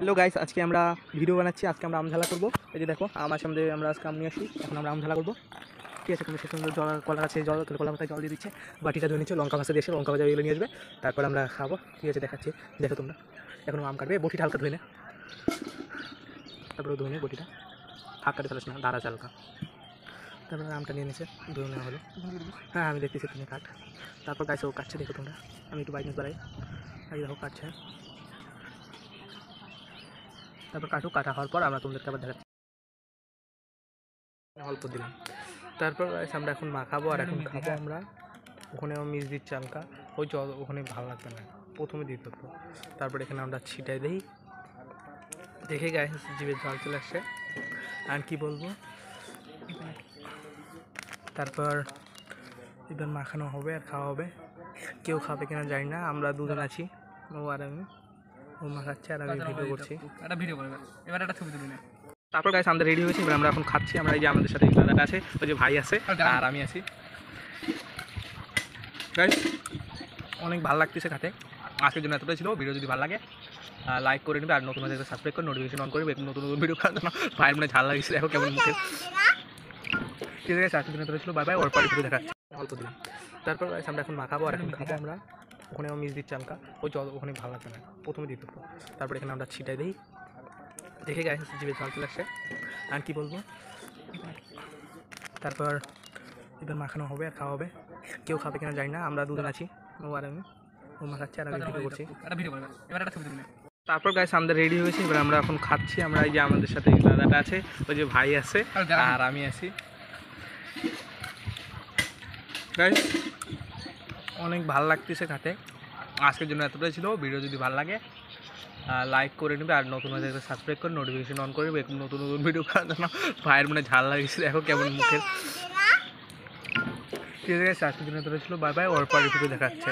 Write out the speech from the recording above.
hello guys আজকে আমরা video বানাচ্ছি আজকে আমরা আমঝালা করবো এই যে দেখো আমার সামনে আমরা আজকে আম নিয়ে আসি এখন আমরা আমঝালা করবো ঠিক আছে সে সুন্দর জল কলা আছে জল কলা মাথায় জল দিয়ে দিচ্ছে বাটিটা ধরে নিচ্ছে লঙ্কা ভাষা দিয়েছে লঙ্কা ভাজা এগুলো নিয়ে আসবে তারপর আমরা খাবো ঠিক আছে দেখাচ্ছি দেখো তোমরা এখন আম কাটবে বটিটা হালকা ধুয়ে নে তারপরে ধুয়ে নে বটিটা হাত কাটে ফেলাস না দাঁড়া হালকা তারপরে আমটা নিয়ে নিয়েছে ধুয়ে নেওয়া হলো হ্যাঁ আমি দেখতেছি তুমি কাট তারপর গাছে ও কাটছে দেখো তোমরা আমি একটু বাইক নিয়ে বেড়াই দেখো কাটছে তারপর কাটু কাটা হওয়ার পর আমরা তোমাদেরকে আবার দেখাচ্ছি অল্প দিলাম তারপর আমরা এখন মাখাবো আর এখন খাবো আমরা ওখানে মিস দিচ্ছি হালকা ওই জল ওখানে ভালো লাগবে না প্রথমে দিতে হতো তারপর এখানে আমরা ছিটাই দিই দেখে গায়ে জিভে জল চলে আসছে আর কি বলবো তারপর এবার মাখানো হবে আর খাওয়া হবে কেউ খাবে কিনা জানি না আমরা দুজন আছি ও আর আমি তারপর রেডি হয়েছি আমরা এখন খাচ্ছি আমরা এই যে আমাদের সাথে দাদাটা আছে ওই যে ভাই আছে হ্যাঁ, আর আমি আছি অনেক ভালো লাগতেছে খাতে আজকের জন্য এতটাই ছিল ভিডিও যদি ভালো লাগে লাইক করে নেবে আর নতুন হলে সাবস্ক্রাইব করে নোটিফিকেশন অন করবে নতুন নতুন ভিডিও করার জন্য ভাইয়ের মনে ঝাল লাগিয়েছে এখন কেমন মুখে ঠিক আছে আজকের জন্য ছিল বাই বাই ওর পরে দেখা অল্প দিলাম তারপর আমরা এখন মাখাবো আর এখন খাবো আমরা ওখানে আমি মিস দিচ্ছি হালকা ওই জল ওখানে ভালো লাগবে না প্রথমে দিতে তো তারপরে এখানে আমরা ছিটাই দিই দেখে গায়ে জিভে জল চলে লাগছে আর কী বলবো তারপর এবার মাখানো হবে আর খাওয়া হবে কেউ খাবে কিনা যায় না আমরা দুজন আছি ও আর আমি ও মাখাচ্ছি আর আমি ভিডিও করছি এবার তারপর গাইস আমাদের রেডি হয়েছে এবার আমরা এখন খাচ্ছি আমরা এই যে আমাদের সাথে দাদাটা আছে ওই যে ভাই আছে আর আমি আছি অনেক ভাল লাগতেছে খাতে আজকের জন্য এতটাই ছিল ভিডিও যদি ভাল লাগে লাইক করে নেবে আর নতুন হয়ে থাকলে সাবস্ক্রাইব করে নোটিফিকেশন অন করে নেবে নতুন নতুন ভিডিও করার জন্য ভাইয়ের মনে ঝাল লাগিয়েছে দেখো কেমন মুখের ঠিক আছে আজকের জন্য এতটাই ছিল বাই বাই ওর পরের ভিডিও দেখাচ্ছে